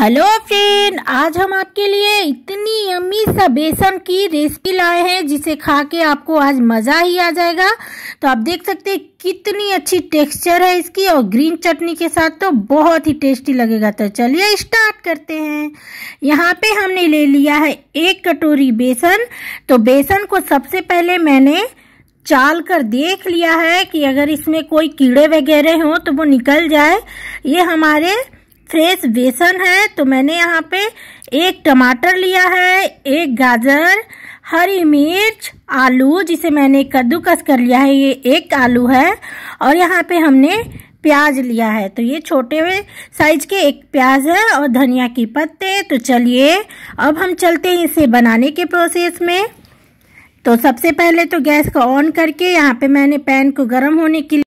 hello friend आज हम आपके लिए इतनी अम्मी सा बेसन की रेसिपी लाए हैं जिसे खा के आपको आज मज़ा ही आ जाएगा तो आप देख सकते हैं कितनी अच्छी टेक्सचर है इसकी और ग्रीन चटनी के साथ तो बहुत ही टेस्टी लगेगा तो चलिए स्टार्ट करते हैं यहाँ पे हमने ले लिया है एक कटोरी बेसन तो बेसन को सबसे पहले मैंने चाल कर देख लिया है कि अगर इसमें कोई कीड़े वगैरह हों तो वो निकल जाए ये हमारे फ्रेश बेसन है तो मैंने यहाँ पे एक टमाटर लिया है एक गाजर हरी मिर्च आलू जिसे मैंने कद्दूकस कर लिया है ये एक आलू है और यहाँ पे हमने प्याज लिया है तो ये छोटे हुए साइज के एक प्याज है और धनिया की पत्ते तो चलिए अब हम चलते हैं इसे बनाने के प्रोसेस में तो सबसे पहले तो गैस को ऑन करके यहाँ पे मैंने पैन को गर्म होने के लिए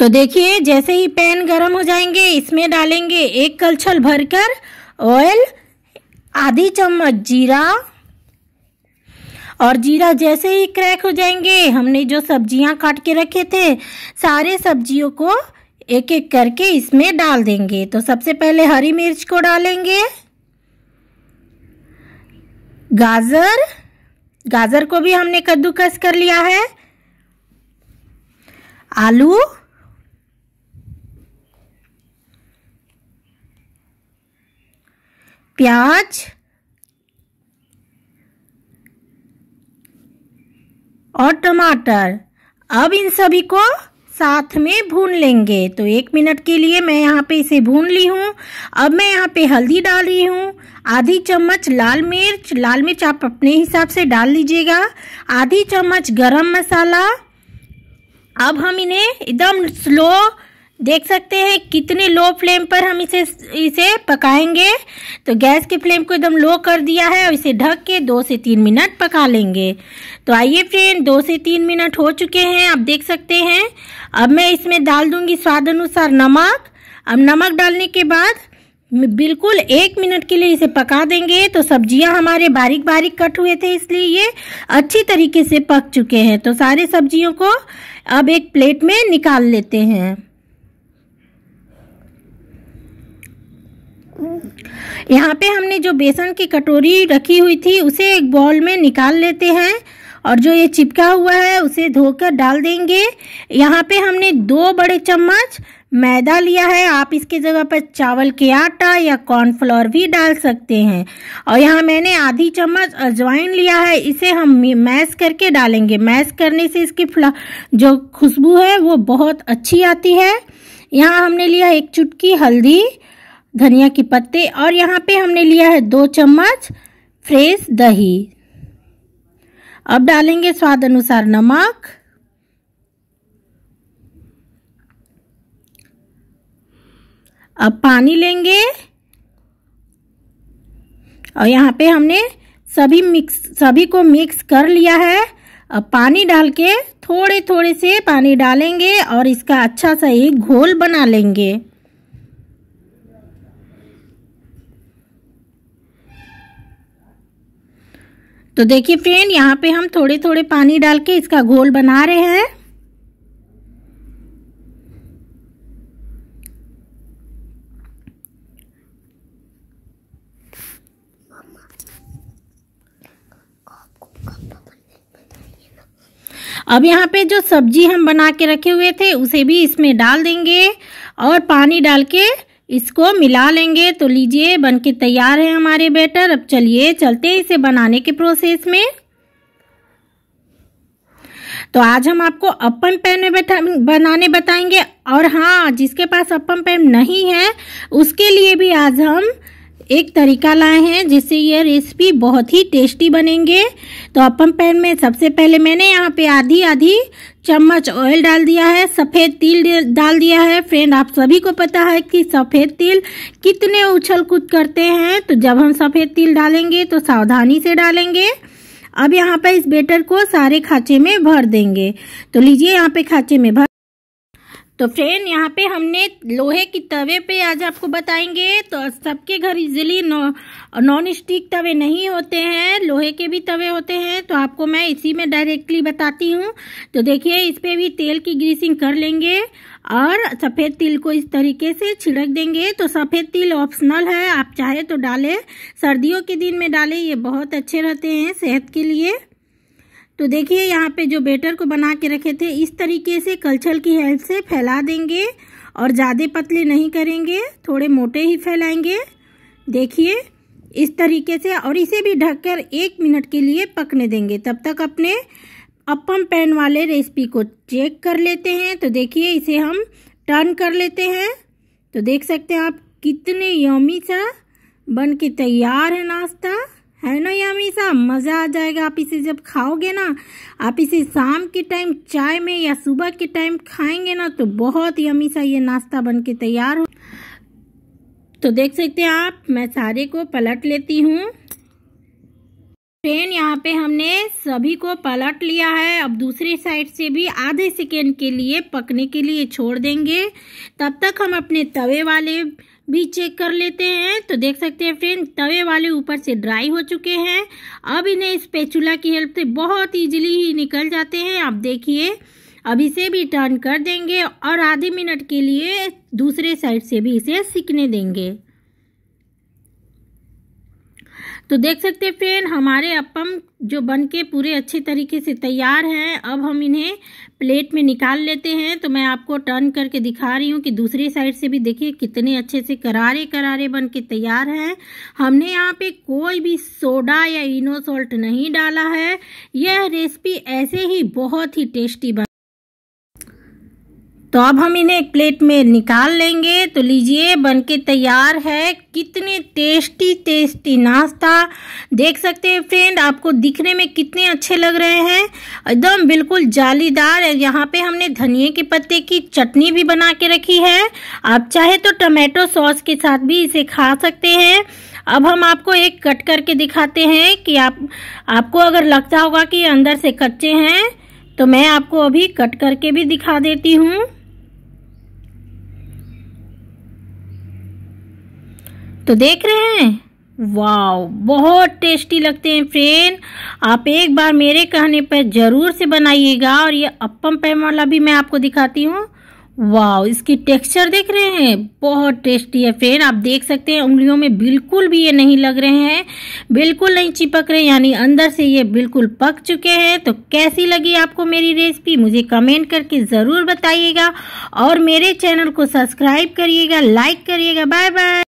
तो देखिए जैसे ही पैन गर्म हो जाएंगे इसमें डालेंगे एक कलछल भरकर ऑयल आधी चम्मच जीरा और जीरा जैसे ही क्रैक हो जाएंगे हमने जो सब्जियां काट के रखे थे सारे सब्जियों को एक एक करके इसमें डाल देंगे तो सबसे पहले हरी मिर्च को डालेंगे गाजर गाजर को भी हमने कद्दूकस कर लिया है आलू प्याज और टमाटर अब इन सभी को साथ में भून लेंगे तो एक मिनट के लिए मैं यहाँ पे इसे भून ली हूँ अब मैं यहाँ पे हल्दी डाल रही हूँ आधी चम्मच लाल मिर्च लाल मिर्च आप अपने हिसाब से डाल लीजिएगा आधी चम्मच गरम मसाला अब हम इन्हें एकदम स्लो देख सकते हैं कितने लो फ्लेम पर हम इसे इसे पकाएंगे तो गैस के फ्लेम को एकदम लो कर दिया है और इसे ढक के दो से तीन मिनट पका लेंगे तो आइए फ्रेंड दो से तीन मिनट हो चुके हैं आप देख सकते हैं अब मैं इसमें डाल दूंगी स्वाद अनुसार नमक अब नमक डालने के बाद बिल्कुल एक मिनट के लिए इसे पका देंगे तो सब्जियां हमारे बारीक बारीक कट हुए थे इसलिए ये अच्छी तरीके से पक चुके हैं तो सारे सब्जियों को अब एक प्लेट में निकाल लेते हैं यहाँ पे हमने जो बेसन की कटोरी रखी हुई थी उसे एक बॉल में निकाल लेते हैं और जो ये चिपका हुआ है उसे धोकर डाल देंगे यहाँ पे हमने दो बड़े चम्मच मैदा लिया है आप इसके जगह पर चावल के आटा या कॉर्नफ्लोर भी डाल सकते हैं और यहाँ मैंने आधी चम्मच अजवाइन लिया है इसे हम मैश करके डालेंगे मैश करने से इसकी फ्ला जो खुशबू है वो बहुत अच्छी आती है यहाँ हमने लिया एक चुटकी हल्दी धनिया के पत्ते और यहाँ पे हमने लिया है दो चम्मच फ्रेश दही अब डालेंगे स्वाद अनुसार नमक अब पानी लेंगे और यहाँ पे हमने सभी मिक्स सभी को मिक्स कर लिया है अब पानी डाल के थोड़े थोड़े से पानी डालेंगे और इसका अच्छा सा एक घोल बना लेंगे तो देखिए फ्रेंड यहाँ पे हम थोड़े थोड़े पानी डाल के इसका घोल बना रहे हैं अब यहाँ पे जो सब्जी हम बना के रखे हुए थे उसे भी इसमें डाल देंगे और पानी डाल के इसको मिला लेंगे तो लीजिए बन के तैयार है हमारे बैटर अब चलिए चलते हैं इसे बनाने के प्रोसेस में तो आज हम आपको अपन पैन में बैठा बनाने बताएंगे और हाँ जिसके पास अपन पैन नहीं है उसके लिए भी आज हम एक तरीका लाए हैं जिससे ये रेसिपी बहुत ही टेस्टी बनेंगे तो अपन पैन में सबसे पहले मैंने यहाँ पे आधी आधी चम्मच ऑयल डाल दिया है सफ़ेद तिल डाल दिया है फ्रेंड आप सभी को पता है कि सफ़ेद तिल कितने उछल कूद करते हैं तो जब हम सफ़ेद तिल डालेंगे तो सावधानी से डालेंगे अब यहाँ पर इस बेटर को सारे खाँचे में भर देंगे तो लीजिए यहाँ पे खाँचे में भर तो फ्रेंड यहाँ पे हमने लोहे की तवे पे आज आपको बताएंगे तो सबके घर इजिली नॉन स्टिक तवे नहीं होते हैं लोहे के भी तवे होते हैं तो आपको मैं इसी में डायरेक्टली बताती हूँ तो देखिए इस पर भी तेल की ग्रीसिंग कर लेंगे और सफ़ेद तिल को इस तरीके से छिड़क देंगे तो सफ़ेद तिल ऑप्शनल है आप चाहे तो डालें सर्दियों के दिन में डालें ये बहुत अच्छे रहते हैं सेहत के लिए तो देखिए यहाँ पे जो बेटर को बना के रखे थे इस तरीके से कलछल की हेल्प से फैला देंगे और ज़्यादा पतले नहीं करेंगे थोड़े मोटे ही फैलाएंगे देखिए इस तरीके से और इसे भी ढककर एक मिनट के लिए पकने देंगे तब तक अपने अपम पैन वाले रेसिपी को चेक कर लेते हैं तो देखिए इसे हम टर्न कर लेते हैं तो देख सकते हैं आप कितने यमी सा बन के तैयार है नाश्ता है ना यामी सा मज़ा आ जाएगा आप इसे जब खाओगे ना आप इसे शाम के टाइम चाय में या सुबह के टाइम खाएंगे ना तो बहुत यमी सा ये नाश्ता बन के तैयार हो तो देख सकते हैं आप मैं सारे को पलट लेती हूँ पेन यहाँ पे हमने सभी को पलट लिया है अब दूसरी साइड से भी आधे सेकेंड के लिए पकने के लिए छोड़ देंगे तब तक हम अपने तवे वाले भी चेक कर लेते हैं तो देख सकते हैं फ्रेंड तवे वाले ऊपर से ड्राई हो चुके हैं अब इन्हें स्पेचुला की हेल्प से बहुत इजीली ही निकल जाते हैं आप देखिए अब इसे भी टर्न कर देंगे और आधे मिनट के लिए दूसरे साइड से भी इसे सीखने देंगे तो देख सकते हैं फ्रेंड हमारे अपम जो बन के पूरे अच्छे तरीके से तैयार हैं अब हम इन्हें प्लेट में निकाल लेते हैं तो मैं आपको टर्न करके दिखा रही हूँ कि दूसरी साइड से भी देखिए कितने अच्छे से करारे करारे बन के तैयार हैं हमने यहाँ पे कोई भी सोडा या इनो सॉल्ट नहीं डाला है यह रेसिपी ऐसे ही बहुत ही टेस्टी बन तो अब हम इन्हें एक प्लेट में निकाल लेंगे तो लीजिए बनके तैयार है कितने टेस्टी टेस्टी नाश्ता देख सकते हैं फ्रेंड आपको दिखने में कितने अच्छे लग रहे हैं एकदम बिल्कुल जालीदार है यहाँ पे हमने धनिए के पत्ते की चटनी भी बना के रखी है आप चाहे तो टमाटो सॉस के साथ भी इसे खा सकते हैं अब हम आपको एक कट करके दिखाते हैं कि आप आपको अगर लगता होगा कि अंदर से कच्चे हैं तो मैं आपको अभी कट करके भी दिखा देती हूँ तो देख रहे हैं वाओ बहुत टेस्टी लगते हैं फ्रेंड आप एक बार मेरे कहने पर ज़रूर से बनाइएगा और ये अपम पैम वाला भी मैं आपको दिखाती हूँ वाओ इसकी टेक्सचर देख रहे हैं बहुत टेस्टी है फ्रेंड आप देख सकते हैं उंगलियों में बिल्कुल भी ये नहीं लग रहे हैं बिल्कुल नहीं चिपक रहे यानी अंदर से ये बिल्कुल पक चुके हैं तो कैसी लगी आपको मेरी रेसिपी मुझे कमेंट करके ज़रूर बताइएगा और मेरे चैनल को सब्सक्राइब करिएगा लाइक करिएगा बाय बाय